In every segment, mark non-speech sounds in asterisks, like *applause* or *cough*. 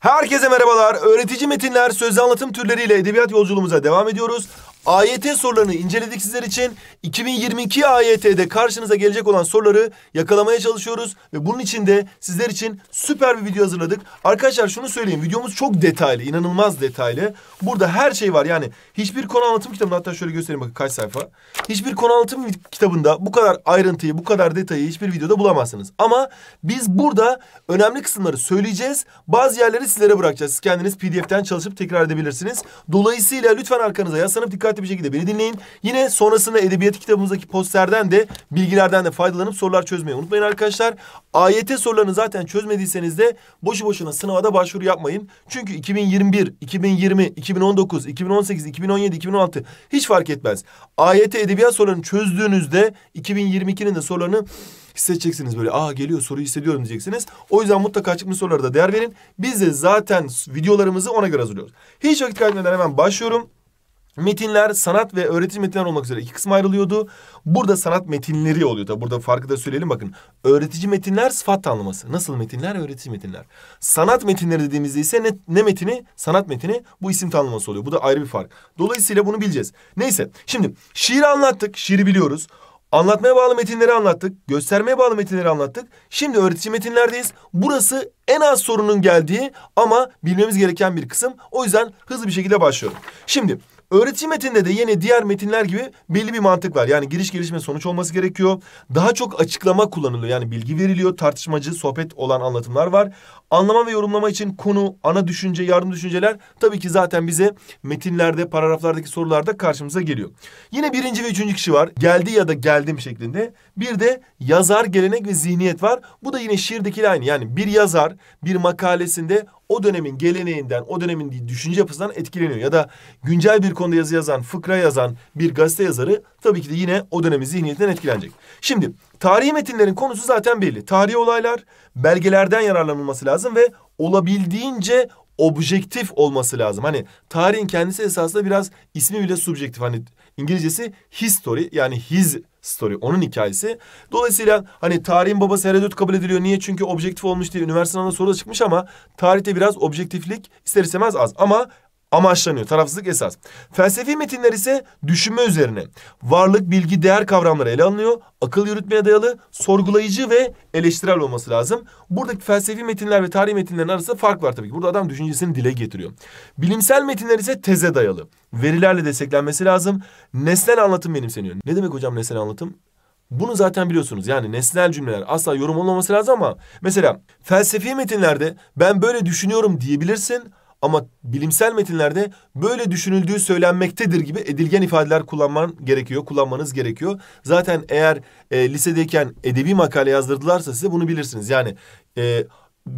Herkese merhabalar. Öğretici metinler, sözlü anlatım türleriyle edebiyat yolculuğumuza devam ediyoruz. AYT sorularını inceledik sizler için. 2022 AYT'de karşınıza gelecek olan soruları yakalamaya çalışıyoruz. Ve bunun için de sizler için süper bir video hazırladık. Arkadaşlar şunu söyleyeyim. Videomuz çok detaylı. inanılmaz detaylı. Burada her şey var. Yani hiçbir konu anlatım kitabında hatta şöyle göstereyim bakın kaç sayfa. Hiçbir konu anlatım kitabında bu kadar ayrıntıyı, bu kadar detayı hiçbir videoda bulamazsınız. Ama biz burada önemli kısımları söyleyeceğiz. Bazı yerleri sizlere bırakacağız. Siz kendiniz PDF'ten çalışıp tekrar edebilirsiniz. Dolayısıyla lütfen arkanıza yaslanıp dikkat dikkatli bir şekilde beni dinleyin. Yine sonrasında edebiyat kitabımızdaki posterden de bilgilerden de faydalanıp sorular çözmeyi unutmayın arkadaşlar. AYT sorularını zaten çözmediyseniz de boşu boşuna sınava da başvuru yapmayın. Çünkü 2021, 2020, 2019, 2018, 2017, 2016 hiç fark etmez. AYT edebiyat sorularını çözdüğünüzde 2022'nin de sorularını hissedeceksiniz böyle. Aa geliyor soruyu hissediyorum diyeceksiniz. O yüzden mutlaka çıkmış sorulara da değer verin. Biz de zaten videolarımızı ona göre hazırlıyoruz. Hiç vakit kaybetmeden hemen başlıyorum. Metinler sanat ve öğretici metinler olmak üzere iki kısma ayrılıyordu. Burada sanat metinleri oluyor. Tabi burada farkı da söyleyelim bakın. Öğretici metinler sıfat tanımlaması. Nasıl metinler? Öğretici metinler. Sanat metinleri dediğimizde ise ne, ne metini? Sanat metini bu isim tanımlaması oluyor. Bu da ayrı bir fark. Dolayısıyla bunu bileceğiz. Neyse şimdi şiiri anlattık. Şiiri biliyoruz. Anlatmaya bağlı metinleri anlattık. Göstermeye bağlı metinleri anlattık. Şimdi öğretici metinlerdeyiz. Burası en az sorunun geldiği ama bilmemiz gereken bir kısım. O yüzden hızlı bir şekilde başlıyorum. Şimdi Öğretim metinde de yine diğer metinler gibi belli bir mantık var. Yani giriş gelişme sonuç olması gerekiyor. Daha çok açıklama kullanılıyor. Yani bilgi veriliyor, tartışmacı, sohbet olan anlatımlar var. Anlama ve yorumlama için konu, ana düşünce, yardım düşünceler tabii ki zaten bize metinlerde, paragraflardaki sorularda karşımıza geliyor. Yine birinci ve üçüncü kişi var. Geldi ya da geldim şeklinde. Bir de yazar, gelenek ve zihniyet var. Bu da yine şiirdekiyle aynı. Yani bir yazar bir makalesinde o dönemin geleneğinden, o dönemin düşünce yapısından etkileniyor. Ya da güncel bir konuda yazı yazan, fıkra yazan bir gazete yazarı tabii ki de yine o dönemin zihniyetinden etkilenecek. Şimdi tarihi metinlerin konusu zaten belli. Tarihi olaylar, belgelerden yararlanılması lazım ve olabildiğince objektif olması lazım. Hani tarihin kendisi esasında biraz ismi bile subjektif. Hani İngilizcesi history yani his story onun hikayesi. Dolayısıyla hani tarihin babası Herodot kabul ediliyor. Niye? Çünkü objektif olmuş diye üniversite sınavında soru da çıkmış ama tarihte biraz objektiflik ister istemez az. Ama amaçlanıyor. Tarafsızlık esas. Felsefi metinler ise düşünme üzerine. Varlık, bilgi, değer kavramları ele alınıyor. Akıl yürütmeye dayalı, sorgulayıcı ve eleştirel olması lazım. Buradaki felsefi metinler ve tarih metinlerin arasında fark var tabii ki. Burada adam düşüncesini dile getiriyor. Bilimsel metinler ise teze dayalı. Verilerle desteklenmesi lazım. Nesnel anlatım benimseniyor. Ne demek hocam nesnel anlatım? Bunu zaten biliyorsunuz. Yani nesnel cümleler asla yorum olmaması lazım ama mesela felsefi metinlerde ben böyle düşünüyorum diyebilirsin ama bilimsel metinlerde böyle düşünüldüğü söylenmektedir gibi edilgen ifadeler kullanman gerekiyor, kullanmanız gerekiyor. Zaten eğer e, lisedeyken edebi makale yazdırdılarsa size bunu bilirsiniz. Yani e,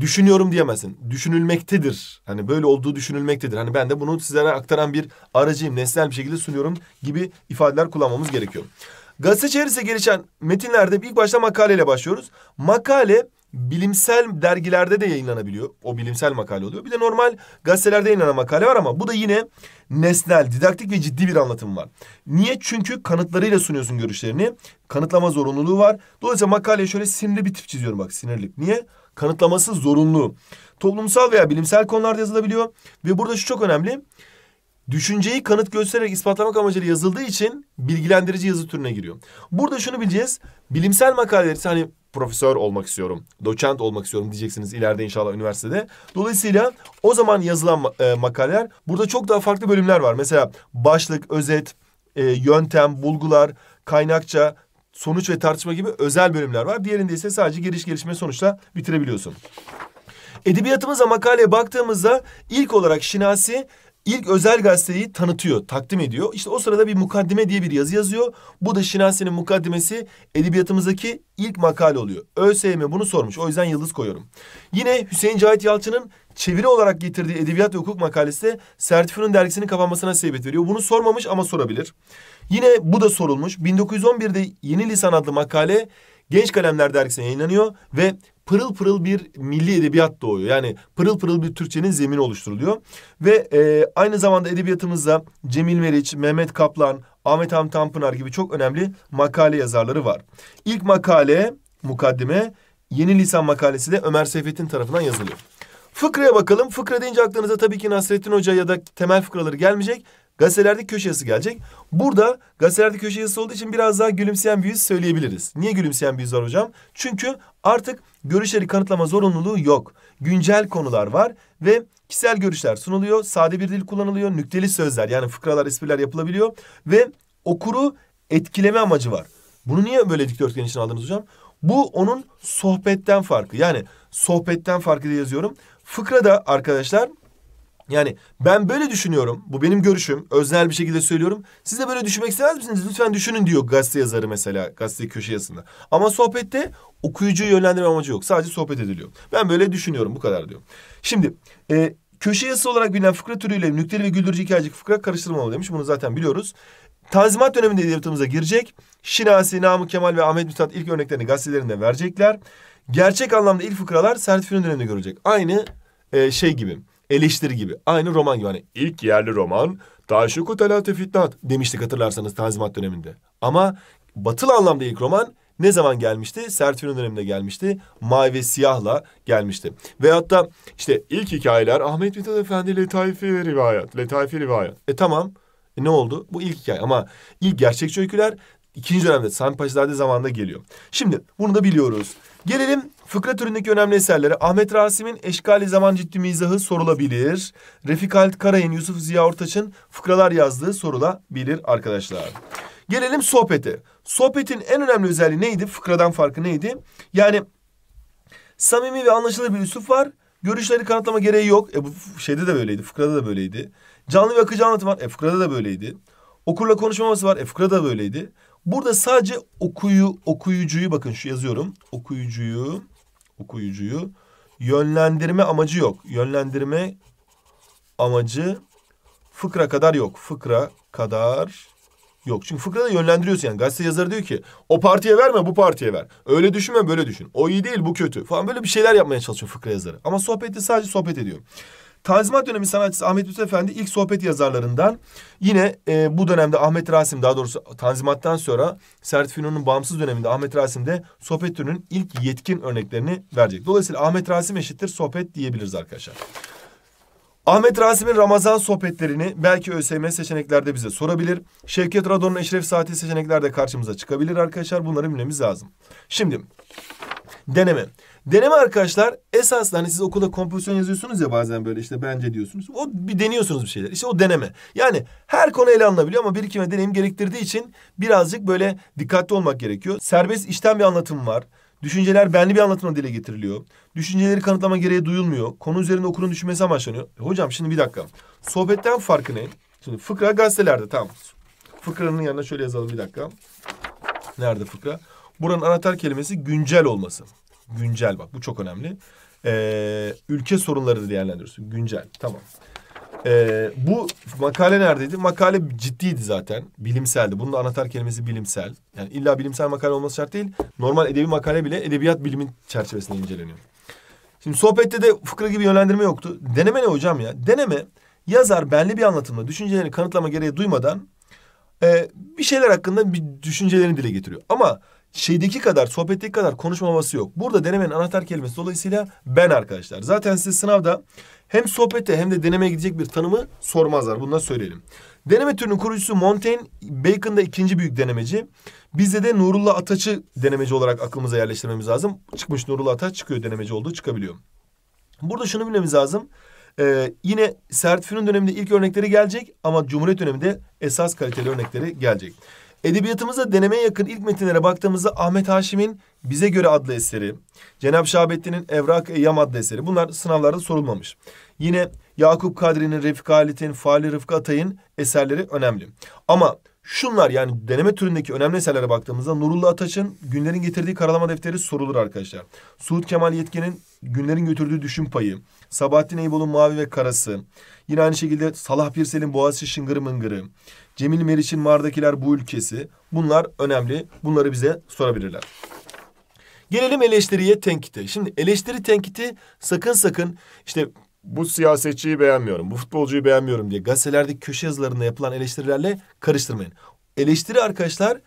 düşünüyorum diyemezsin. Düşünülmektedir. Hani böyle olduğu düşünülmektedir. Hani ben de bunu sizlere aktaran bir aracıyım, nesnel bir şekilde sunuyorum gibi ifadeler kullanmamız gerekiyor. Gazete çevresi gelişen metinlerde ilk başta makaleyle başlıyoruz. Makale bilimsel dergilerde de yayınlanabiliyor. O bilimsel makale oluyor. Bir de normal gazetelerde yayınlanan makale var ama bu da yine nesnel, didaktik ve ciddi bir anlatım var. Niye? Çünkü kanıtlarıyla sunuyorsun görüşlerini. Kanıtlama zorunluluğu var. Dolayısıyla makaleye şöyle sinirli bir tip çiziyorum bak sinirlik. Niye? Kanıtlaması zorunlu. Toplumsal veya bilimsel konularda yazılabiliyor. Ve burada şu çok önemli. Düşünceyi kanıt göstererek ispatlamak amacıyla yazıldığı için bilgilendirici yazı türüne giriyor. Burada şunu bileceğiz. Bilimsel makaleler hani profesör olmak istiyorum, doçent olmak istiyorum diyeceksiniz ileride inşallah üniversitede. Dolayısıyla o zaman yazılan e, makaleler burada çok daha farklı bölümler var. Mesela başlık, özet, e, yöntem, bulgular, kaynakça, sonuç ve tartışma gibi özel bölümler var. Diğerinde ise sadece giriş gelişme sonuçla bitirebiliyorsun. Edebiyatımıza makaleye baktığımızda ilk olarak Şinasi ilk özel gazeteyi tanıtıyor, takdim ediyor. İşte o sırada bir mukaddime diye bir yazı yazıyor. Bu da Şinasi'nin mukaddimesi edebiyatımızdaki ilk makale oluyor. ÖSYM bunu sormuş. O yüzden yıldız koyuyorum. Yine Hüseyin Cahit Yalçın'ın çeviri olarak getirdiği edebiyat ve hukuk makalesi de Sertifü'nün dergisinin kapanmasına sebebiyet veriyor. Bunu sormamış ama sorabilir. Yine bu da sorulmuş. 1911'de Yeni Lisan adlı makale Genç Kalemler dergisine yayınlanıyor ve pırıl pırıl bir milli edebiyat doğuyor. Yani pırıl pırıl bir Türkçenin zemini oluşturuluyor. Ve e, aynı zamanda edebiyatımızda Cemil Meriç, Mehmet Kaplan, Ahmet Ham Tanpınar gibi çok önemli makale yazarları var. İlk makale, mukaddime, Yeni Lisan makalesi de Ömer Seyfettin tarafından yazılıyor. Fıkraya bakalım. Fıkra deyince aklınıza tabii ki Nasrettin Hoca ya da temel fıkraları gelmeyecek. Gazetelerde köşe yazısı gelecek. Burada gazetelerde köşe yazısı olduğu için biraz daha gülümseyen bir yüz söyleyebiliriz. Niye gülümseyen bir yüz var hocam? Çünkü Artık görüşleri kanıtlama zorunluluğu yok. Güncel konular var ve kişisel görüşler sunuluyor. Sade bir dil kullanılıyor. Nükteli sözler yani fıkralar, espriler yapılabiliyor. Ve okuru etkileme amacı var. Bunu niye böyle dikdörtgen için aldınız hocam? Bu onun sohbetten farkı. Yani sohbetten farkı diye yazıyorum. Fıkra da arkadaşlar yani ben böyle düşünüyorum. Bu benim görüşüm. Öznel bir şekilde söylüyorum. Siz de böyle düşünmek istemez misiniz? Lütfen düşünün diyor gazete yazarı mesela gazete köşe yazısında. Ama sohbette okuyucuyu yönlendirme amacı yok. Sadece sohbet ediliyor. Ben böyle düşünüyorum bu kadar diyor. Şimdi e, köşe yazısı olarak bilinen fıkra türüyle nükteli ve güldürücü hikayecik fıkra karıştırılmamalı demiş. Bunu zaten biliyoruz. Tanzimat döneminde devletimize girecek. Şinasi, Namık Kemal ve Ahmet Mithat ilk örneklerini gazetelerinde verecekler. Gerçek anlamda ilk fıkralar Servet döneminde görülecek. Aynı e, şey gibi. Eleştir gibi. Aynı roman gibi. Hani ilk yerli roman Taşuku Telati Fitnat demiştik hatırlarsanız Tanzimat döneminde. Ama batıl anlamda ilk roman ne zaman gelmişti? Sertünün döneminde gelmişti. Mavi ve siyahla gelmişti. Ve hatta işte ilk hikayeler Ahmet Mithat Efendi ile Letaifi rivayet. Letaifi rivayet. E tamam. E ne oldu? Bu ilk hikaye ama ilk gerçekçi öyküler ikinci dönemde Sami Paşazade zamanında geliyor. Şimdi bunu da biliyoruz. Gelelim fıkra türündeki önemli eserlere. Ahmet Rasim'in Eşkali Zaman Ciddi Mizahı sorulabilir. Refik Halit Karay'ın, Yusuf Ziya Ortaç'ın fıkralar yazdığı sorulabilir arkadaşlar. Gelelim sohbete. Sohbetin en önemli özelliği neydi? Fıkradan farkı neydi? Yani samimi ve anlaşılır bir üslup var. Görüşleri kanıtlama gereği yok. E bu şeyde de böyleydi. Fıkrada da böyleydi. Canlı ve akıcı anlatım var. E fıkrada da böyleydi. Okurla konuşmaması var. E fıkrada da böyleydi. Burada sadece okuyu, okuyucuyu bakın şu yazıyorum. Okuyucuyu, okuyucuyu yönlendirme amacı yok. Yönlendirme amacı fıkra kadar yok. Fıkra kadar yok. Çünkü fıkrada yönlendiriyorsun yani. Gazete yazarı diyor ki o partiye verme bu partiye ver. Öyle düşünme böyle düşün. O iyi değil bu kötü falan böyle bir şeyler yapmaya çalışıyor fıkra yazarı. Ama sohbette sadece sohbet ediyor. Tanzimat dönemi sanatçısı Ahmet Yusuf Efendi ilk sohbet yazarlarından. Yine e, bu dönemde Ahmet Rasim daha doğrusu Tanzimat'tan sonra Sertif Ünlü'nün bağımsız döneminde Ahmet Rasim de sohbet türünün ilk yetkin örneklerini verecek. Dolayısıyla Ahmet Rasim eşittir sohbet diyebiliriz arkadaşlar. Ahmet Rasim'in Ramazan sohbetlerini belki ÖSYM seçeneklerde bize sorabilir. Şevket Radon'un Eşref Saati seçeneklerde karşımıza çıkabilir arkadaşlar. Bunları bilmemiz lazım. Şimdi deneme. Deneme arkadaşlar esas hani siz okulda kompozisyon yazıyorsunuz ya bazen böyle işte bence diyorsunuz. O bir deniyorsunuz bir şeyler. İşte o deneme. Yani her konu ele alınabiliyor ama birikim ve deneyim gerektirdiği için birazcık böyle dikkatli olmak gerekiyor. Serbest işten bir anlatım var. Düşünceler benli bir anlatımla dile getiriliyor. Düşünceleri kanıtlama gereği duyulmuyor. Konu üzerinde okurun düşünmesi amaçlanıyor. E hocam şimdi bir dakika. Sohbetten farkı ne? Şimdi fıkra gazetelerde tamam. Fıkranın yanına şöyle yazalım bir dakika. Nerede fıkra? Buranın anahtar kelimesi güncel olması. Güncel bak bu çok önemli. Ee, ülke sorunları değerlendiriyorsun. Güncel. Tamam. Ee, bu makale neredeydi? Makale ciddiydi zaten. Bilimseldi. Bunun anahtar kelimesi bilimsel. Yani illa bilimsel makale olması şart değil. Normal edebi makale bile edebiyat bilimin çerçevesinde inceleniyor. Şimdi sohbette de fıkra gibi yönlendirme yoktu. Deneme ne hocam ya? Deneme yazar belli bir anlatımla düşüncelerini kanıtlama gereği duymadan e, bir şeyler hakkında bir düşüncelerini dile getiriyor. Ama şeydeki kadar, sohbetteki kadar konuşma havası yok. Burada denemenin anahtar kelimesi dolayısıyla ben arkadaşlar. Zaten size sınavda hem sohbete hem de denemeye gidecek bir tanımı sormazlar. Bunu da söyleyelim. Deneme türünün kurucusu Montaigne, Bacon'da ikinci büyük denemeci. Bizde de Nurullah Ataç'ı denemeci olarak aklımıza yerleştirmemiz lazım. Çıkmış Nurullah Ataç çıkıyor denemeci olduğu çıkabiliyor. Burada şunu bilmemiz lazım. Ee, yine Sert döneminde ilk örnekleri gelecek ama Cumhuriyet döneminde esas kaliteli örnekleri gelecek. Edebiyatımızda deneme yakın ilk metinlere baktığımızda Ahmet Haşim'in Bize Göre adlı eseri, Cenab-ı Şahabettin'in Evrak Eyyam adlı eseri bunlar sınavlarda sorulmamış. Yine Yakup Kadri'nin, Refik Halit'in, Fali Rıfkı Atay'ın eserleri önemli. Ama şunlar yani deneme türündeki önemli eserlere baktığımızda Nurullah Ataç'ın Günlerin Getirdiği Karalama Defteri sorulur arkadaşlar. Suud Kemal Yetkin'in Günlerin Götürdüğü Düşün Payı, Sabahattin Eyüboğlu'nun Mavi ve Karası, yine aynı şekilde Salah Pirsel'in Boğaziçi Şıngırı Mıngırı, Cemil Meriç'in Mar'dakiler bu ülkesi. Bunlar önemli. Bunları bize sorabilirler. Gelelim eleştiriye tenkite. Şimdi eleştiri tenkiti sakın sakın işte bu siyasetçiyi beğenmiyorum, bu futbolcuyu beğenmiyorum diye gazetelerdeki köşe yazılarında yapılan eleştirilerle karıştırmayın. Eleştiri arkadaşlar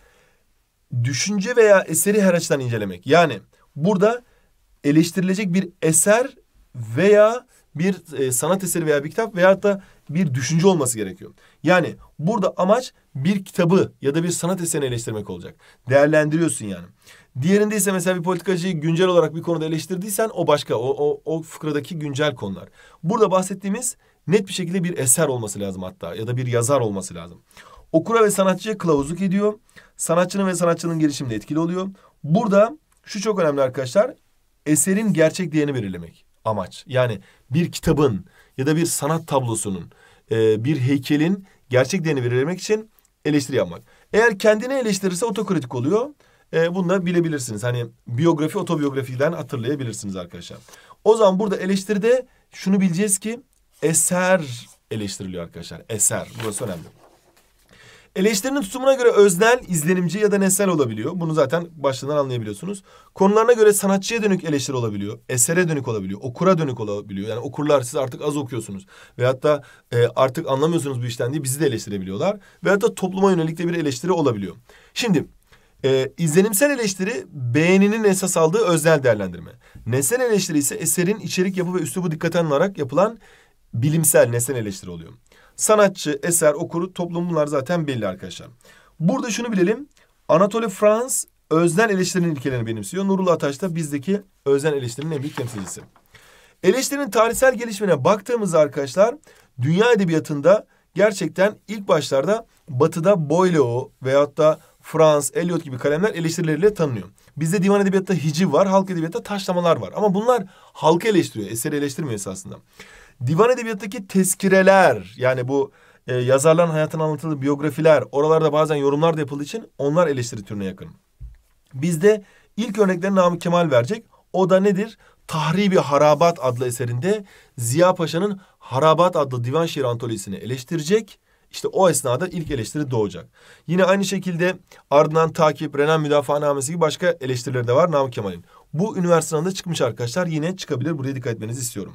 düşünce veya eseri her açıdan incelemek. Yani burada eleştirilecek bir eser veya bir e, sanat eseri veya bir kitap veya da bir düşünce olması gerekiyor. Yani burada amaç bir kitabı ya da bir sanat eserini eleştirmek olacak. Değerlendiriyorsun yani. Diğerinde ise mesela bir politikacıyı güncel olarak bir konuda eleştirdiysen o başka. O, o, o fıkradaki güncel konular. Burada bahsettiğimiz net bir şekilde bir eser olması lazım hatta ya da bir yazar olması lazım. Okura ve sanatçıya kılavuzluk ediyor. Sanatçının ve sanatçının gelişiminde etkili oluyor. Burada şu çok önemli arkadaşlar. Eserin gerçek değerini belirlemek amaç. Yani bir kitabın ya da bir sanat tablosunun e, bir heykelin gerçek değerini için eleştiri yapmak. Eğer kendini eleştirirse otokritik oluyor. E, bunu da bilebilirsiniz. Hani biyografi otobiyografiden hatırlayabilirsiniz arkadaşlar. O zaman burada eleştiride şunu bileceğiz ki eser eleştiriliyor arkadaşlar. Eser. Burası önemli. Eleştirinin tutumuna göre öznel, izlenimci ya da nesnel olabiliyor. Bunu zaten başından anlayabiliyorsunuz. Konularına göre sanatçıya dönük eleştiri olabiliyor. Esere dönük olabiliyor. Okura dönük olabiliyor. Yani okurlar siz artık az okuyorsunuz. Veyahut da e, artık anlamıyorsunuz bu işten diye bizi de eleştirebiliyorlar. Veyahut da topluma yönelik de bir eleştiri olabiliyor. Şimdi e, izlenimsel eleştiri beğeninin esas aldığı öznel değerlendirme. Nesnel eleştiri ise eserin içerik yapı ve üslubu dikkate alınarak yapılan bilimsel nesnel eleştiri oluyor sanatçı, eser, okuru, toplum bunlar zaten belli arkadaşlar. Burada şunu bilelim. Anatole Frans öznel eleştirinin ilkelerini benimsiyor. Nurullah Ataş da bizdeki öznel eleştirinin en büyük temsilcisi. Eleştirinin tarihsel gelişimine baktığımızda arkadaşlar dünya edebiyatında gerçekten ilk başlarda batıda Boileau veyahut da Frans, Eliot gibi kalemler eleştirileriyle tanınıyor. Bizde divan edebiyatta hiciv var, halk edebiyatta taşlamalar var. Ama bunlar halkı eleştiriyor, eseri eleştirmiyor esasında. Divan edebiyatındaki tezkireler yani bu e, yazarların hayatına anlatıldığı biyografiler oralarda bazen yorumlar da yapıldığı için onlar eleştiri türüne yakın. Bizde ilk örneklerini Namık Kemal verecek. O da nedir? Tahribi Harabat adlı eserinde Ziya Paşa'nın Harabat adlı divan şiir antolojisini eleştirecek işte o esnada ilk eleştiri doğacak. Yine aynı şekilde ardından takip, Renan müdafaanamesi gibi başka eleştirileri de var Namık Kemal'in. Bu üniversite sınavında çıkmış arkadaşlar. Yine çıkabilir. Buraya dikkat etmenizi istiyorum.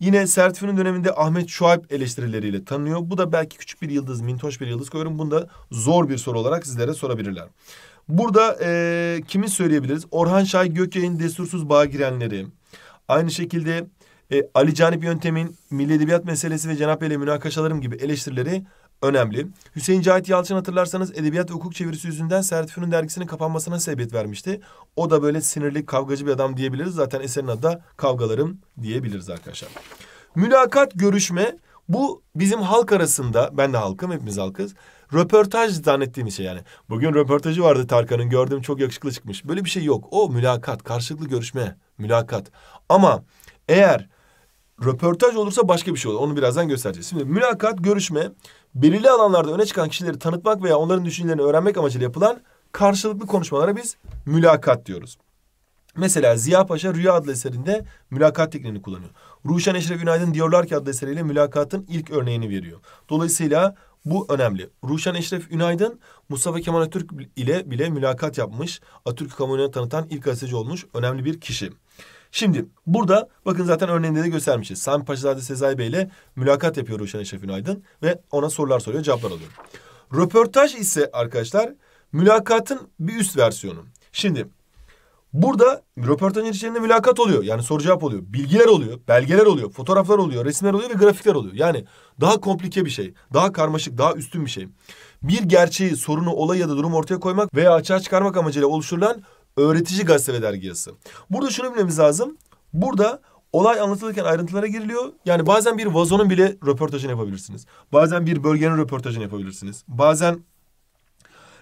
Yine Sertifi'nin döneminde Ahmet Şuayb eleştirileriyle tanınıyor. Bu da belki küçük bir yıldız, mintoş bir yıldız koyuyorum. Bunu da zor bir soru olarak sizlere sorabilirler. Burada e, kimi söyleyebiliriz? Orhan Şay Gökyay'ın Destursuz Bağ'a girenleri. Aynı şekilde e, Ali Canip Yöntem'in Milli Edebiyat Meselesi ve Cenap Bey'le Münakaşalarım gibi eleştirileri önemli. Hüseyin Cahit Yalçın hatırlarsanız edebiyat ve hukuk çevirisi yüzünden Sertifü'nün dergisinin kapanmasına sebebiyet vermişti. O da böyle sinirli, kavgacı bir adam diyebiliriz. Zaten eserin adı da Kavgalarım diyebiliriz arkadaşlar. Mülakat, görüşme bu bizim halk arasında, ben de halkım, hepimiz halkız. Röportaj zannettiğimiz şey yani. Bugün röportajı vardı Tarkan'ın gördüğüm çok yakışıklı çıkmış. Böyle bir şey yok. O mülakat, karşılıklı görüşme, mülakat. Ama eğer Röportaj olursa başka bir şey olur. Onu birazdan göstereceğiz. Şimdi mülakat, görüşme belirli alanlarda öne çıkan kişileri tanıtmak veya onların düşüncelerini öğrenmek amacıyla yapılan karşılıklı konuşmalara biz mülakat diyoruz. Mesela Ziya Paşa Rüya adlı eserinde mülakat tekniğini kullanıyor. Ruşen Eşref Günaydın diyorlar ki adlı eseriyle mülakatın ilk örneğini veriyor. Dolayısıyla bu önemli. Ruşen Eşref Ünaydın Mustafa Kemal Atatürk ile bile mülakat yapmış. Atatürk kamuoyuna tanıtan ilk gazeteci olmuş önemli bir kişi. Şimdi burada bakın zaten örneğinde de göstermişiz. Sami Paşazade Sezai Bey ile mülakat yapıyor Ruşen Şefin Aydın ve ona sorular soruyor, cevaplar alıyor. Röportaj ise arkadaşlar mülakatın bir üst versiyonu. Şimdi burada röportajın içerisinde mülakat oluyor. Yani soru cevap oluyor. Bilgiler oluyor, belgeler oluyor, fotoğraflar oluyor, resimler oluyor ve grafikler oluyor. Yani daha komplike bir şey, daha karmaşık, daha üstün bir şey. Bir gerçeği, sorunu, olay ya da durumu ortaya koymak veya açığa çıkarmak amacıyla oluşturulan öğretici gazete ve dergi Burada şunu bilmemiz lazım. Burada olay anlatılırken ayrıntılara giriliyor. Yani bazen bir vazonun bile röportajını yapabilirsiniz. Bazen bir bölgenin röportajını yapabilirsiniz. Bazen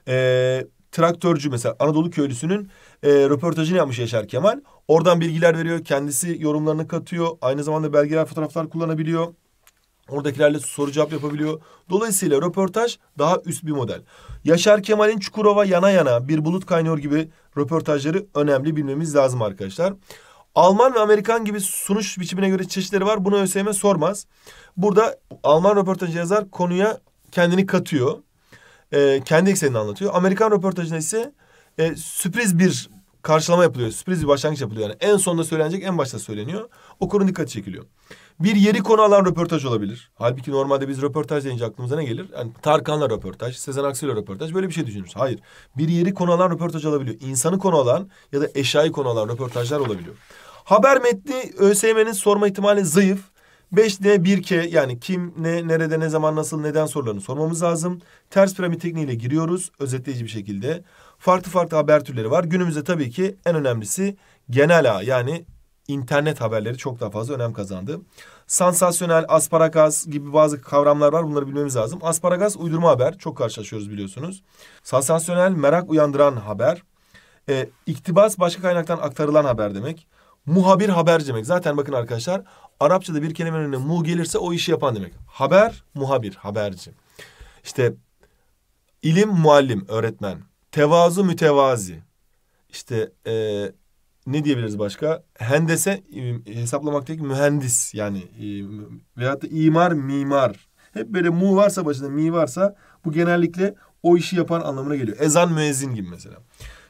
ee, traktörcü mesela Anadolu köylüsünün e, röportajını yapmış Yaşar Kemal. Oradan bilgiler veriyor. Kendisi yorumlarını katıyor. Aynı zamanda belgeler, fotoğraflar kullanabiliyor. Oradakilerle soru cevap yapabiliyor. Dolayısıyla röportaj daha üst bir model. Yaşar Kemal'in Çukurova yana yana bir bulut kaynıyor gibi röportajları önemli bilmemiz lazım arkadaşlar. Alman ve Amerikan gibi sunuş biçimine göre çeşitleri var. Bunu ÖSYM sormaz. Burada Alman röportajı yazar konuya kendini katıyor. E, kendi eksenini anlatıyor. Amerikan röportajında ise e, sürpriz bir karşılama yapılıyor. Sürpriz bir başlangıç yapılıyor. Yani en sonda söylenecek en başta söyleniyor. Okurun dikkati çekiliyor. Bir yeri konu alan röportaj olabilir. Halbuki normalde biz röportaj deyince aklımıza ne gelir? Yani Tarkan'la röportaj, Sezen Aksu'yla röportaj böyle bir şey düşünürüz. Hayır. Bir yeri konu alan röportaj olabiliyor. İnsanı konu alan ya da eşyayı konu alan röportajlar olabiliyor. Haber metni ÖSYM'nin sorma ihtimali zayıf. 5D 1K yani kim, ne, nerede, ne zaman, nasıl, neden sorularını sormamız lazım. Ters piramit tekniğiyle giriyoruz özetleyici bir şekilde. Farklı farklı haber türleri var. Günümüzde tabii ki en önemlisi genel ağ yani internet haberleri çok daha fazla önem kazandı. Sansasyonel, asparagas gibi bazı kavramlar var. Bunları bilmemiz lazım. Asparagas uydurma haber. Çok karşılaşıyoruz biliyorsunuz. Sansasyonel merak uyandıran haber. E, iktibas başka kaynaktan aktarılan haber demek. Muhabir haber demek. Zaten bakın arkadaşlar Arapçada bir kelimenin önüne mu gelirse o işi yapan demek. Haber, muhabir, haberci. İşte ilim, muallim, öğretmen. Tevazu, mütevazi. İşte e, ne diyebiliriz başka? Hendese e, hesaplamaktaki mühendis yani e, veyahut da imar, mimar. Hep böyle mu varsa başında mi varsa bu genellikle o işi yapan anlamına geliyor. Ezan müezzin gibi mesela.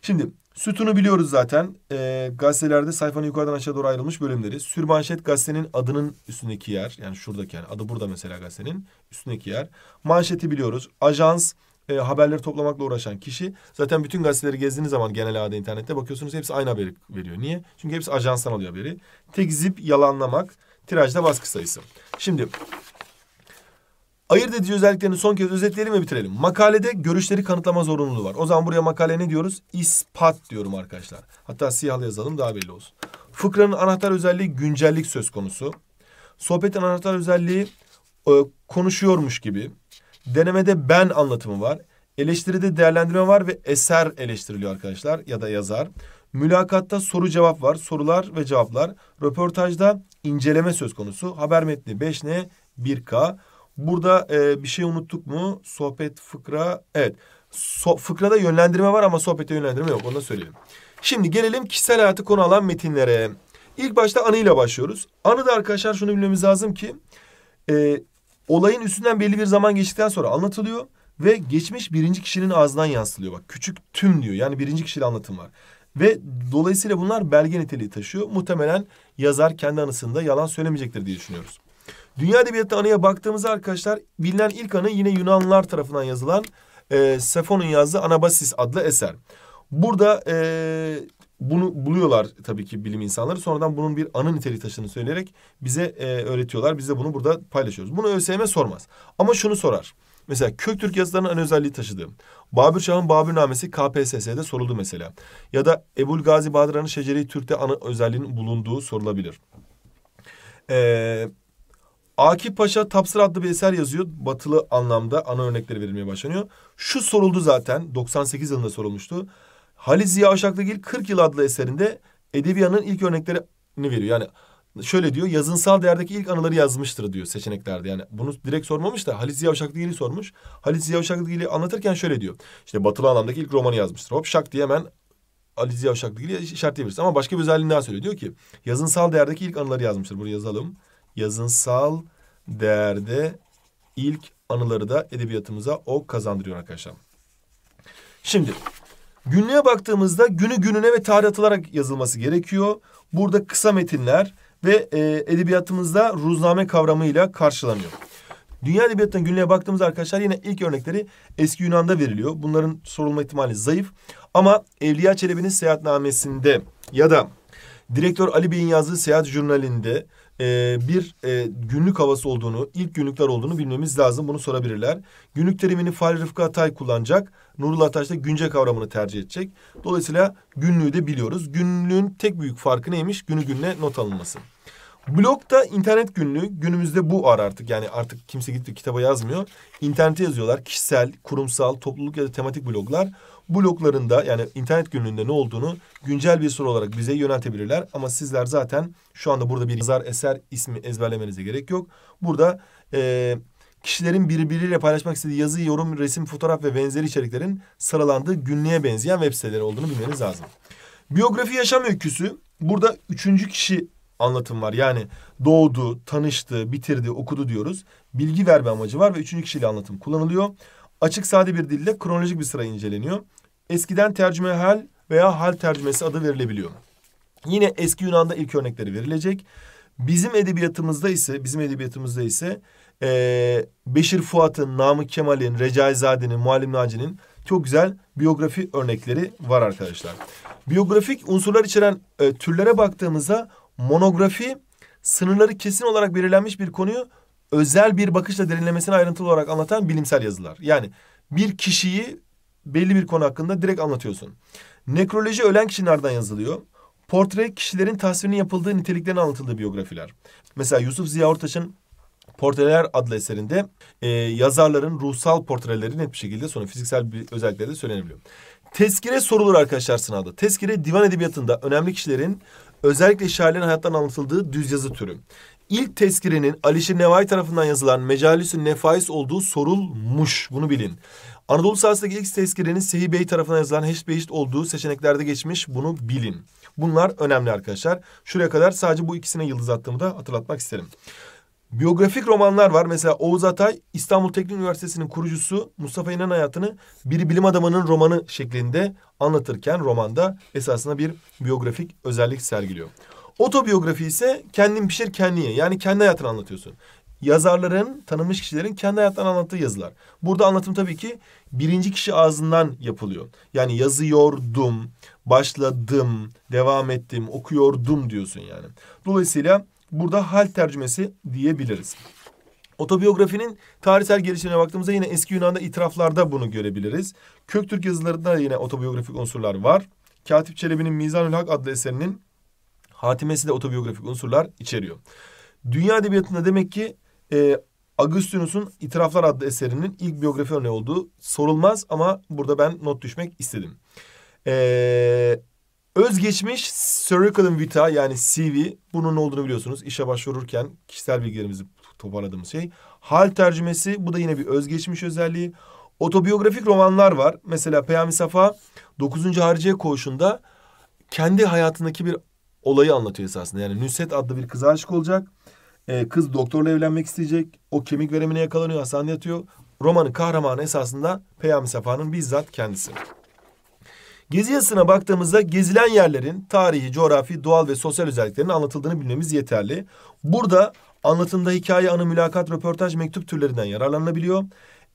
Şimdi sütunu biliyoruz zaten. E, gazetelerde sayfanın yukarıdan aşağı doğru ayrılmış bölümleri. Sürmanşet gazetenin adının üstündeki yer. Yani şuradaki yani adı burada mesela gazetenin üstündeki yer. Manşeti biliyoruz. Ajans e, haberleri toplamakla uğraşan kişi zaten bütün gazeteleri gezdiğiniz zaman genel ağda internette bakıyorsunuz hepsi aynı haberi veriyor. Niye? Çünkü hepsi ajanstan alıyor haberi. Tekzip, yalanlamak, tirajda baskı sayısı. Şimdi ayırt edici özelliklerini son kez özetleyelim ve bitirelim. Makalede görüşleri kanıtlama zorunluluğu var. O zaman buraya makale ne diyoruz? İspat diyorum arkadaşlar. Hatta siyahlı yazalım daha belli olsun. Fıkranın anahtar özelliği güncellik söz konusu. Sohbetin anahtar özelliği e, konuşuyormuş gibi. Denemede ben anlatımı var. Eleştiride değerlendirme var ve eser eleştiriliyor arkadaşlar ya da yazar. Mülakatta soru cevap var. Sorular ve cevaplar. Röportajda inceleme söz konusu. Haber metni 5N 1K. Burada e, bir şey unuttuk mu? Sohbet fıkra. Evet. So, fıkrada yönlendirme var ama sohbete yönlendirme yok. Onu da söyleyeyim. Şimdi gelelim kişisel hayatı konu alan metinlere. İlk başta anıyla başlıyoruz. Anı da arkadaşlar şunu bilmemiz lazım ki... E, olayın üstünden belli bir zaman geçtikten sonra anlatılıyor ve geçmiş birinci kişinin ağzından yansılıyor. Bak küçük tüm diyor yani birinci kişili anlatım var. Ve dolayısıyla bunlar belge niteliği taşıyor. Muhtemelen yazar kendi anısında yalan söylemeyecektir diye düşünüyoruz. Dünya Edebiyatı anıya baktığımızda arkadaşlar bilinen ilk anı yine Yunanlılar tarafından yazılan e, Sefon'un yazdığı Anabasis adlı eser. Burada e, bunu buluyorlar tabii ki bilim insanları. Sonradan bunun bir anı niteliği taşıdığını söyleyerek bize e, öğretiyorlar. Biz de bunu burada paylaşıyoruz. Bunu ÖSYM sormaz. Ama şunu sorar. Mesela Köktürk yazılarının ön özelliği taşıdığı. Babür Şah'ın Babürnamesi KPSS'de soruldu mesela. Ya da Ebul Gazi Bahadır Şeceri Türk'te ana özelliğinin bulunduğu sorulabilir. Eee... Akif Paşa Tapsır adlı bir eser yazıyor. Batılı anlamda ana örnekleri verilmeye başlanıyor. Şu soruldu zaten. 98 yılında sorulmuştu. Halil Ziya Uşaklıgil 40 yıl adlı eserinde edebiyanın ilk örneklerini veriyor. Yani şöyle diyor yazınsal değerdeki ilk anıları yazmıştır diyor seçeneklerde. Yani bunu direkt sormamış da Halis Ziya Uşaklıgil'i sormuş. Halis Ziya Uşaklıgil'i anlatırken şöyle diyor. İşte batılı anlamdaki ilk romanı yazmıştır. Hop şak diye hemen Ali Ziya Uşaklıgil'i işaretleyebiliriz. Ama başka bir özelliğini daha söylüyor. Diyor ki yazınsal değerdeki ilk anıları yazmıştır. Bunu yazalım. Yazınsal değerde ilk anıları da edebiyatımıza o kazandırıyor arkadaşlar. Şimdi Günlüğe baktığımızda günü gününe ve tarih atılarak yazılması gerekiyor. Burada kısa metinler ve e, edebiyatımızda ruzname kavramıyla karşılanıyor. Dünya edebiyatından günlüğe baktığımızda arkadaşlar yine ilk örnekleri eski Yunan'da veriliyor. Bunların sorulma ihtimali zayıf. Ama Evliya Çelebi'nin seyahatnamesinde ya da direktör Ali Bey'in yazdığı seyahat jurnalinde e, bir e, günlük havası olduğunu, ilk günlükler olduğunu bilmemiz lazım. Bunu sorabilirler. Günlük terimini Fahri Rıfkı Atay kullanacak. Nurullah Ataş da günce kavramını tercih edecek. Dolayısıyla günlüğü de biliyoruz. Günlüğün tek büyük farkı neymiş? Günü gününe not alınması. da internet günlüğü günümüzde bu ar artık. Yani artık kimse gidip kitaba yazmıyor. İnternete yazıyorlar. Kişisel, kurumsal, topluluk ya da tematik bloglar bloklarında yani internet günlüğünde ne olduğunu güncel bir soru olarak bize yöneltebilirler. Ama sizler zaten şu anda burada bir yazar eser ismi ezberlemenize gerek yok. Burada e, kişilerin birbiriyle paylaşmak istediği yazı, yorum, resim, fotoğraf ve benzeri içeriklerin sıralandığı günlüğe benzeyen web siteleri olduğunu bilmeniz lazım. Biyografi yaşam öyküsü burada üçüncü kişi anlatım var. Yani doğdu, tanıştı, bitirdi, okudu diyoruz. Bilgi verme amacı var ve üçüncü kişiyle anlatım kullanılıyor. Açık sade bir dille kronolojik bir sıra inceleniyor. Eskiden tercüme hal veya hal tercümesi adı verilebiliyor. Yine eski Yunan'da ilk örnekleri verilecek. Bizim edebiyatımızda ise bizim edebiyatımızda ise e, Beşir Fuat'ın, Namık Kemal'in, Recaizade'nin, Muallim Naci'nin çok güzel biyografi örnekleri var arkadaşlar. Biyografik unsurlar içeren e, türlere baktığımızda monografi sınırları kesin olarak belirlenmiş bir konuyu özel bir bakışla derinlemesine ayrıntılı olarak anlatan bilimsel yazılar. Yani bir kişiyi belli bir konu hakkında direkt anlatıyorsun. Nekroloji ölen kişinin ardından yazılıyor. Portre kişilerin tasvirinin yapıldığı niteliklerin anlatıldığı biyografiler. Mesela Yusuf Ziya Ortaç'ın Portreler adlı eserinde e, yazarların ruhsal portreleri net bir şekilde sonra fiziksel bir özellikleri de söylenebiliyor. Tezkire sorulur arkadaşlar sınavda. Tezkire divan edebiyatında önemli kişilerin özellikle şairlerin hayattan anlatıldığı düz yazı türü. İlk tezkirenin Alişir Nevai tarafından yazılan Mecalisü Nefais olduğu sorulmuş. Bunu bilin. Anadolu sahasındaki ilk tezkirenin Sehi Bey tarafından yazılan heşit beyşit olduğu seçeneklerde geçmiş. Bunu bilin. Bunlar önemli arkadaşlar. Şuraya kadar sadece bu ikisine yıldız attığımı da hatırlatmak isterim. Biyografik romanlar var. Mesela Oğuz Atay İstanbul Teknik Üniversitesi'nin kurucusu Mustafa İnan hayatını bir bilim adamının romanı şeklinde anlatırken romanda esasında bir biyografik özellik sergiliyor. Otobiyografi ise kendin pişir kendin Yani kendi hayatını anlatıyorsun. Yazarların, tanınmış kişilerin kendi hayatlarını anlattığı yazılar. Burada anlatım tabii ki birinci kişi ağzından yapılıyor. Yani yazıyordum, başladım, devam ettim, okuyordum diyorsun yani. Dolayısıyla burada hal tercümesi diyebiliriz. Otobiyografinin tarihsel gelişimine baktığımızda yine eski Yunan'da itiraflarda bunu görebiliriz. Köktürk yazılarında yine otobiyografik unsurlar var. Katip Çelebi'nin Mizanül Hak adlı eserinin hatimesi de otobiyografik unsurlar içeriyor. Dünya edebiyatında demek ki e, Agustinus'un İtiraflar adlı eserinin ilk biyografi örneği olduğu sorulmaz ama burada ben not düşmek istedim. Ee, özgeçmiş Curriculum Vita yani CV bunun ne olduğunu biliyorsunuz. İşe başvururken kişisel bilgilerimizi toparladığımız şey. Hal tercümesi bu da yine bir özgeçmiş özelliği. Otobiyografik romanlar var. Mesela Peyami Safa 9. Harciye Koğuşu'nda kendi hayatındaki bir olayı anlatıyor esasında. Yani Nusret adlı bir kıza aşık olacak. Ee, kız doktorla evlenmek isteyecek. O kemik veremine yakalanıyor, hastanede yatıyor. Romanın kahramanı esasında Peyami Safa'nın bizzat kendisi. Gezi yazısına baktığımızda gezilen yerlerin tarihi, coğrafi, doğal ve sosyal özelliklerinin anlatıldığını bilmemiz yeterli. Burada anlatımda hikaye, anı, mülakat, röportaj, mektup türlerinden yararlanılabiliyor.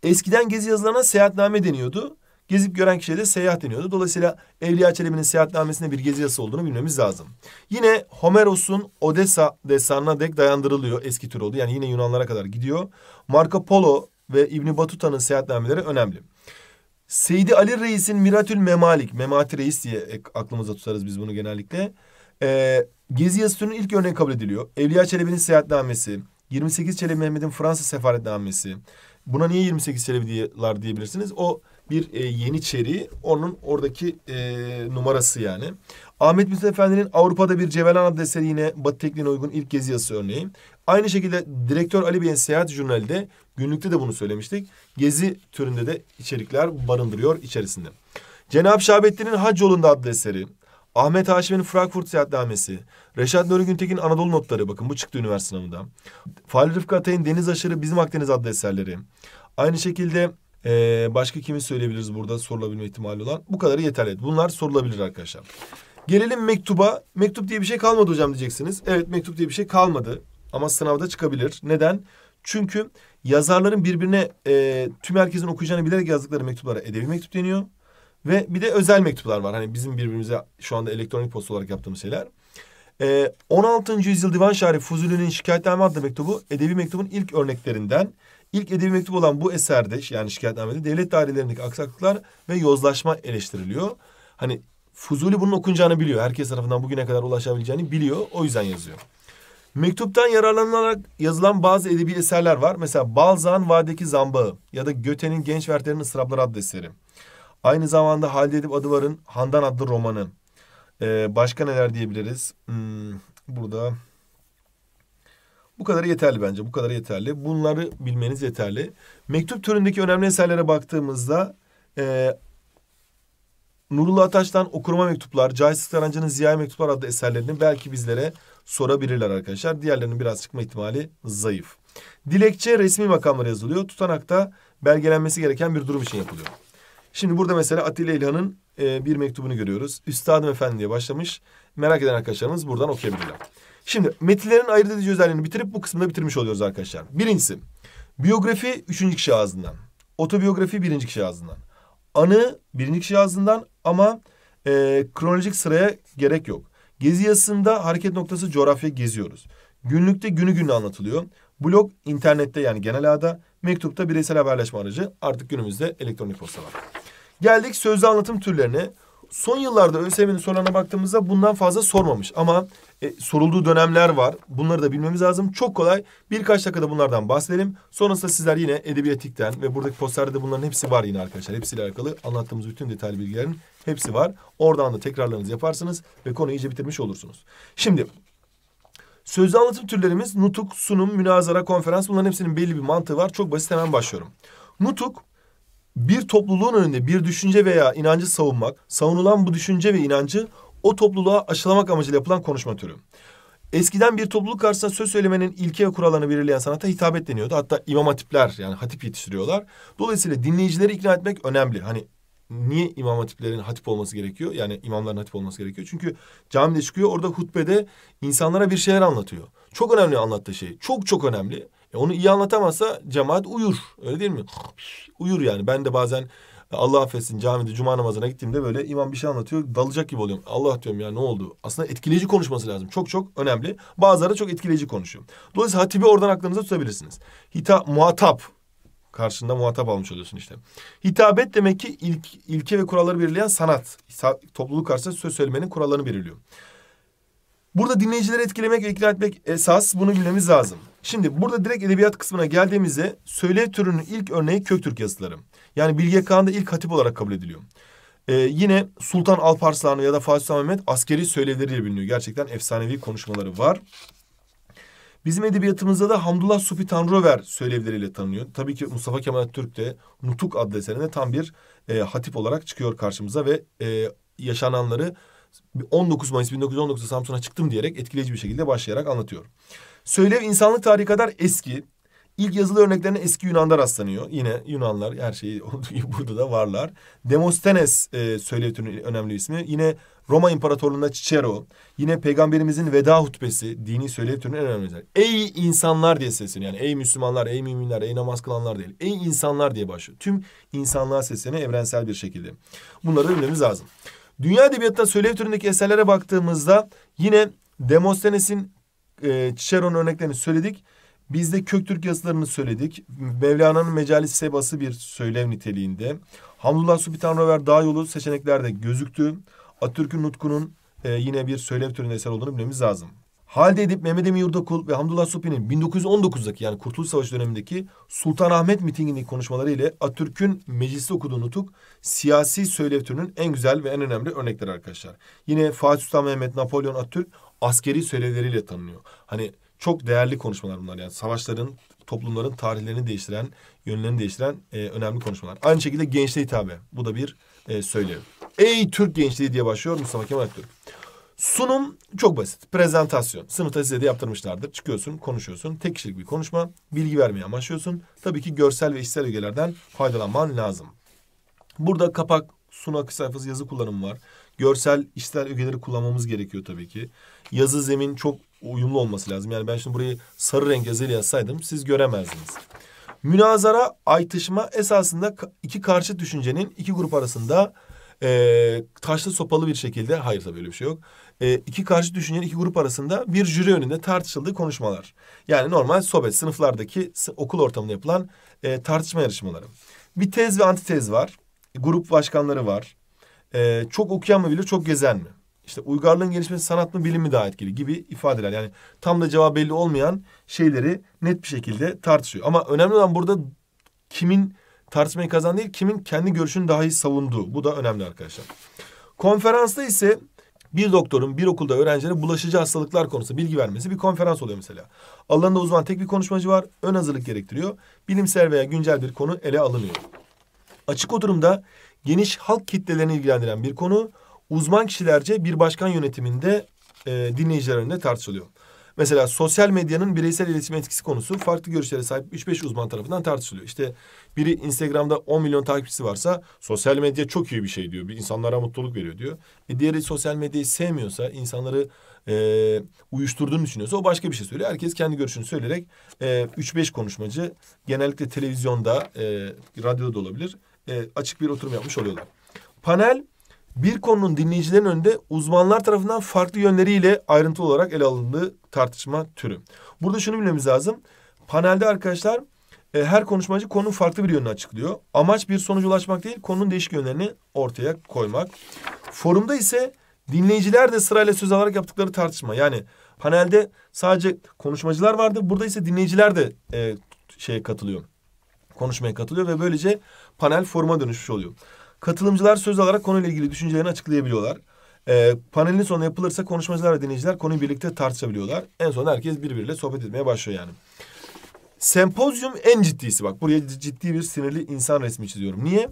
Eskiden gezi yazılarına seyahatname deniyordu. Gezip gören kişiye de seyahat deniyordu. Dolayısıyla Evliya Çelebi'nin seyahatnamesinde bir gezi yazısı olduğunu bilmemiz lazım. Yine Homeros'un Odessa destanına dek dayandırılıyor eski tür oldu. Yani yine Yunanlara kadar gidiyor. Marco Polo ve İbni Batuta'nın seyahatnameleri önemli. Seydi Ali Reis'in Miratül Memalik, Memati Reis diye aklımıza tutarız biz bunu genellikle. Ee, Gezi yazısının ilk örneği kabul ediliyor. Evliya Çelebi'nin seyahatnamesi, 28 Çelebi Mehmet'in Fransa sefaretnamesi. Buna niye 28 Çelebi diyorlar diyebilirsiniz? O bir e, Yeniçeri onun oradaki e, numarası yani. Ahmet Mithat Efendi'nin Avrupa'da bir Cevelan adlı eseri yine Batı tekniğine uygun ilk gezi yazısı örneği. Aynı şekilde direktör Ali Bey'in Seyahat Jurnali'de günlükte de bunu söylemiştik. Gezi türünde de içerikler barındırıyor içerisinde. Cenab-ı Şahabettin'in Hac Yolunda adlı eseri. Ahmet Haşim'in Frankfurt Seyahatnamesi. Reşat Nuri Güntekin Anadolu Notları. Bakın bu çıktı üniversite sınavında. Fahri Rıfkı Atay'ın Deniz Aşırı Bizim Akdeniz adlı eserleri. Aynı şekilde ee, başka kimi söyleyebiliriz burada sorulabilme ihtimali olan? Bu kadarı yeterli. Bunlar sorulabilir arkadaşlar. Gelelim mektuba. Mektup diye bir şey kalmadı hocam diyeceksiniz. Evet mektup diye bir şey kalmadı. Ama sınavda çıkabilir. Neden? Çünkü yazarların birbirine e, tüm herkesin okuyacağını bilerek yazdıkları mektuplara edebi mektup deniyor. Ve bir de özel mektuplar var. Hani bizim birbirimize şu anda elektronik posta olarak yaptığımız şeyler. E, 16. yüzyıl Divan Şairi Fuzuli'nin Şikayetname adlı mektubu edebi mektubun ilk örneklerinden. İlk edebi mektup olan bu eserde yani şikayetnamede devlet dairelerindeki aksaklıklar ve yozlaşma eleştiriliyor. Hani Fuzuli bunun okunacağını biliyor. Herkes tarafından bugüne kadar ulaşabileceğini biliyor. O yüzden yazıyor. Mektuptan yararlanarak yazılan bazı edebi eserler var. Mesela Balzan Vadeki Zambağı ya da Göte'nin Genç Verter'in Israpları adlı eseri. Aynı zamanda Halide Edip Adıvar'ın Handan adlı romanı. Ee, başka neler diyebiliriz? Hmm, burada bu kadarı yeterli bence. Bu kadarı yeterli. Bunları bilmeniz yeterli. Mektup türündeki önemli eserlere baktığımızda e, Nurullah Ataş'tan Okurma Mektuplar, Cahit Sıktarancı'nın Ziya Mektuplar adlı eserlerini belki bizlere sorabilirler arkadaşlar. Diğerlerinin biraz çıkma ihtimali zayıf. Dilekçe resmi makamlara yazılıyor. Tutanakta belgelenmesi gereken bir durum için yapılıyor. Şimdi burada mesela Atilla İlhan'ın e, bir mektubunu görüyoruz. Üstadım Efendi diye başlamış. Merak eden arkadaşlarımız buradan okuyabilirler. Şimdi metinlerin ayırt edici özelliğini bitirip bu kısmını bitirmiş oluyoruz arkadaşlar. Birincisi biyografi üçüncü kişi ağzından. Otobiyografi birinci kişi ağzından. Anı birinci kişi ağzından ama e, kronolojik sıraya gerek yok. Gezi yazısında hareket noktası coğrafya geziyoruz. Günlükte günü günü anlatılıyor. Blog internette yani genel ağda, mektupta bireysel haberleşme aracı artık günümüzde elektronik posta var. Geldik sözlü anlatım türlerine son yıllarda ÖSYM'nin sorularına baktığımızda bundan fazla sormamış. Ama e, sorulduğu dönemler var. Bunları da bilmemiz lazım. Çok kolay. Birkaç dakikada bunlardan bahsedelim. Sonrasında sizler yine edebiyatikten ve buradaki posterde de bunların hepsi var yine arkadaşlar. Hepsiyle alakalı anlattığımız bütün detaylı bilgilerin hepsi var. Oradan da tekrarlarınızı yaparsınız ve konuyu iyice bitirmiş olursunuz. Şimdi sözlü anlatım türlerimiz nutuk, sunum, münazara, konferans bunların hepsinin belli bir mantığı var. Çok basit hemen başlıyorum. Nutuk bir topluluğun önünde bir düşünce veya inancı savunmak, savunulan bu düşünce ve inancı o topluluğa aşılamak amacıyla yapılan konuşma türü. Eskiden bir topluluk karşısında söz söylemenin ilke ve kurallarını belirleyen sanata hitap deniyordu. Hatta imam hatipler yani hatip yetiştiriyorlar. Dolayısıyla dinleyicileri ikna etmek önemli. Hani niye imam hatiplerin hatip olması gerekiyor? Yani imamların hatip olması gerekiyor. Çünkü camide çıkıyor orada hutbede insanlara bir şeyler anlatıyor. Çok önemli anlattığı şey. Çok çok önemli. E onu iyi anlatamazsa cemaat uyur. Öyle değil mi? Uyur yani. Ben de bazen Allah affetsin camide cuma namazına gittiğimde böyle imam bir şey anlatıyor. Dalacak gibi oluyorum. Allah diyorum ya ne oldu? Aslında etkileyici konuşması lazım. Çok çok önemli. Bazıları çok etkileyici konuşuyor. Dolayısıyla hatibi oradan aklınıza tutabilirsiniz. Hita, muhatap. Karşında muhatap almış oluyorsun işte. Hitabet demek ki ilk, ilke ve kuralları belirleyen sanat. Topluluk karşısında söz söylemenin kurallarını belirliyor. Burada dinleyicileri etkilemek ve ikna etmek esas bunu bilmemiz lazım. Şimdi burada direkt edebiyat kısmına geldiğimizde söylev türünün ilk örneği Köktürk yazıları. Yani Bilge Kağan'da ilk hatip olarak kabul ediliyor. Ee, yine Sultan Alparslan ya da Fatih Sultan Mehmet askeri söylevleriyle biliniyor. Gerçekten efsanevi konuşmaları var. Bizim edebiyatımızda da Hamdullah Sufi Tanrıver söylevleriyle tanınıyor. Tabii ki Mustafa Kemal Türk de Nutuk adlı eserinde tam bir e, hatip olarak çıkıyor karşımıza ve e, yaşananları 19 Mayıs 1919'da Samsun'a çıktım diyerek etkileyici bir şekilde başlayarak anlatıyorum. Söylev insanlık tarihi kadar eski. İlk yazılı örneklerine eski Yunan'da rastlanıyor. Yine Yunanlar her şeyi *laughs* olduğu gibi burada da varlar. Demosthenes e, söylev türünün önemli ismi. Yine Roma İmparatorluğu'nda Cicero. Yine Peygamberimizin veda hutbesi dini söylev türünün en önemli Ey insanlar diye sesini Yani ey Müslümanlar, ey müminler, ey namaz kılanlar değil. Ey insanlar diye başlıyor. Tüm insanlığa sesini evrensel bir şekilde. Bunları bilmemiz lazım. Dünya edebiyatında söylev türündeki eserlere baktığımızda yine Demosthenes'in e, Cicero'nun örneklerini söyledik. Biz de Köktürk yazılarını söyledik. Mevlana'nın Mecalis Sebası bir söylev niteliğinde. Hamdullah Subitan Röver Dağ Yolu seçeneklerde gözüktü. Atatürk'ün Nutku'nun e, yine bir söylev türünde eser olduğunu bilmemiz lazım. Halide Edip, Mehmet Emin Yurdakul ve Hamdullah Supi'nin 1919'daki yani Kurtuluş Savaşı dönemindeki Sultanahmet mitingindeki konuşmaları ile Atatürk'ün mecliste okuduğu nutuk siyasi söylev türünün en güzel ve en önemli örnekleri arkadaşlar. Yine Fatih Sultan Mehmet, Napolyon Atatürk askeri söylevleriyle tanınıyor. Hani çok değerli konuşmalar bunlar yani savaşların toplumların tarihlerini değiştiren, yönlerini değiştiren e, önemli konuşmalar. Aynı şekilde gençliğe hitabe. Bu da bir e, söylev. Ey Türk gençliği diye başlıyor Mustafa Kemal Atatürk. Sunum çok basit. Prezentasyon. Sınıfta size de yaptırmışlardır. Çıkıyorsun, konuşuyorsun. Tek kişilik bir konuşma. Bilgi vermeye amaçlıyorsun. Tabii ki görsel ve işsel ögelerden faydalanman lazım. Burada kapak, sunu akış sayfası, yazı kullanımı var. Görsel, işsel ögeleri kullanmamız gerekiyor tabii ki. Yazı zemin çok uyumlu olması lazım. Yani ben şimdi burayı sarı renk yazıyla yazsaydım siz göremezdiniz. Münazara, aytışma esasında iki karşı düşüncenin iki grup arasında e, ee, taşlı sopalı bir şekilde hayır tabii öyle bir şey yok. E, iki karşı düşünen iki grup arasında bir jüri önünde tartışıldığı konuşmalar. Yani normal sohbet sınıflardaki okul ortamında yapılan e, tartışma yarışmaları. Bir tez ve antitez var. Grup başkanları var. E, çok okuyan mı bilir çok gezen mi? İşte uygarlığın gelişmesi sanat mı bilim mi daha etkili gibi ifadeler. Yani tam da cevap belli olmayan şeyleri net bir şekilde tartışıyor. Ama önemli olan burada kimin tartışmayı kazan değil kimin kendi görüşünü daha iyi savunduğu. Bu da önemli arkadaşlar. Konferansta ise bir doktorun bir okulda öğrencilere bulaşıcı hastalıklar konusu bilgi vermesi bir konferans oluyor mesela. Alanında uzman tek bir konuşmacı var. Ön hazırlık gerektiriyor. Bilimsel veya güncel bir konu ele alınıyor. Açık oturumda geniş halk kitlelerini ilgilendiren bir konu uzman kişilerce bir başkan yönetiminde e, dinleyiciler önünde tartışılıyor. Mesela sosyal medyanın bireysel iletişim etkisi konusu farklı görüşlere sahip 3-5 uzman tarafından tartışılıyor. İşte biri Instagram'da 10 milyon takipçisi varsa sosyal medya çok iyi bir şey diyor. Bir insanlara mutluluk veriyor diyor. E diğeri sosyal medyayı sevmiyorsa, insanları e, uyuşturduğunu düşünüyorsa o başka bir şey söylüyor. Herkes kendi görüşünü söyleyerek e, 3-5 konuşmacı genellikle televizyonda, e, radyoda da olabilir e, açık bir oturum yapmış oluyorlar. Panel bir konunun dinleyicilerin önünde uzmanlar tarafından farklı yönleriyle ayrıntılı olarak ele alındığı tartışma türü. Burada şunu bilmemiz lazım. Panelde arkadaşlar e, her konuşmacı konunun farklı bir yönünü açıklıyor. Amaç bir sonuca ulaşmak değil, konunun değişik yönlerini ortaya koymak. Forumda ise dinleyiciler de sırayla söz alarak yaptıkları tartışma. Yani panelde sadece konuşmacılar vardı. Burada ise dinleyiciler de e, şeye katılıyor. Konuşmaya katılıyor ve böylece panel foruma dönüşmüş oluyor. Katılımcılar söz alarak konuyla ilgili düşüncelerini açıklayabiliyorlar. Ee, panelin sonunda yapılırsa konuşmacılar ve dinleyiciler konuyu birlikte tartışabiliyorlar. En son herkes birbiriyle sohbet etmeye başlıyor yani. Sempozyum en ciddisi bak. Buraya ciddi bir sinirli insan resmi çiziyorum. Niye?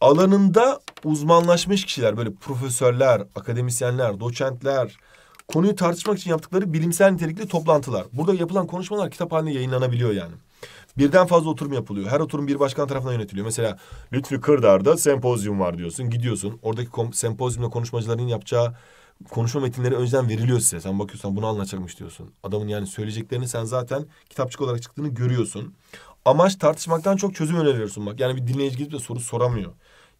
Alanında uzmanlaşmış kişiler böyle profesörler, akademisyenler, doçentler, konuyu tartışmak için yaptıkları bilimsel nitelikli toplantılar. Burada yapılan konuşmalar kitap halinde yayınlanabiliyor yani. Birden fazla oturum yapılıyor. Her oturum bir başkan tarafından yönetiliyor. Mesela Lütfi Kırdar'da sempozyum var diyorsun. Gidiyorsun. Oradaki sempozyumda konuşmacıların yapacağı konuşma metinleri önceden veriliyor size. Sen bakıyorsan bunu anlatacakmış diyorsun. Adamın yani söyleyeceklerini sen zaten kitapçık olarak çıktığını görüyorsun. Amaç tartışmaktan çok çözüm öneriyorsun bak. Yani bir dinleyici gidip de soru soramıyor.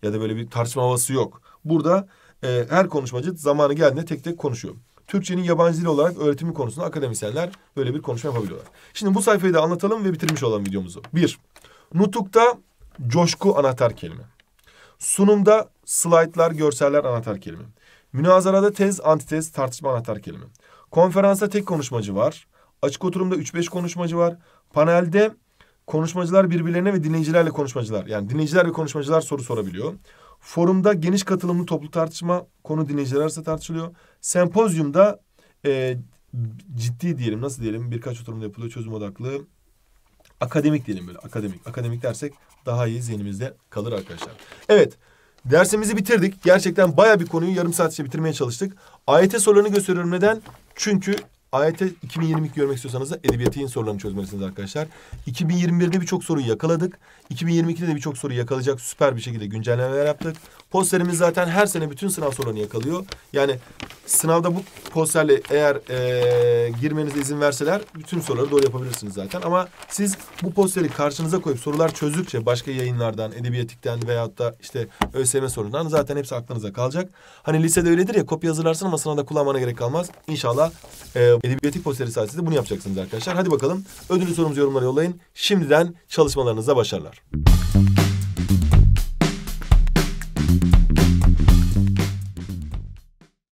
Ya da böyle bir tartışma havası yok. Burada e, her konuşmacı zamanı geldiğinde tek tek konuşuyor. Türkçenin yabancı dil olarak öğretimi konusunda akademisyenler böyle bir konuşma yapabiliyorlar. Şimdi bu sayfayı da anlatalım ve bitirmiş olan videomuzu. Bir, nutukta coşku anahtar kelime. Sunumda slaytlar, görseller anahtar kelime. Münazarada tez, antitez, tartışma anahtar kelime. Konferansta tek konuşmacı var. Açık oturumda 3-5 konuşmacı var. Panelde konuşmacılar birbirlerine ve dinleyicilerle konuşmacılar. Yani dinleyiciler ve konuşmacılar soru sorabiliyor. Forumda geniş katılımlı toplu tartışma konu dinleyiciler arasında tartışılıyor. Sempozyumda e, ciddi diyelim nasıl diyelim birkaç oturumda yapılıyor çözüm odaklı. Akademik diyelim böyle akademik. Akademik dersek daha iyi zihnimizde kalır arkadaşlar. Evet dersimizi bitirdik. Gerçekten baya bir konuyu yarım saat içinde bitirmeye çalıştık. AYT sorularını gösteriyorum neden? Çünkü AYT 2022 görmek istiyorsanız da edebiyatın sorularını çözmelisiniz arkadaşlar. 2021'de birçok soruyu yakaladık. 2022'de de birçok soruyu yakalayacak süper bir şekilde güncellemeler yaptık. Posterimiz zaten her sene bütün sınav sorularını yakalıyor. Yani sınavda bu posterle eğer e, girmenize izin verseler bütün soruları doğru yapabilirsiniz zaten. Ama siz bu posteri karşınıza koyup sorular çözdükçe başka yayınlardan, edebiyatikten veyahut da işte ÖSYM sorundan zaten hepsi aklınıza kalacak. Hani lisede öyledir ya kopya hazırlarsın ama sınavda kullanmana gerek kalmaz. İnşallah e, edebiyatik posteri sayesinde bunu yapacaksınız arkadaşlar. Hadi bakalım ödülü sorumuzu yorumlara yollayın. Şimdiden çalışmalarınızda başarılar. Müzik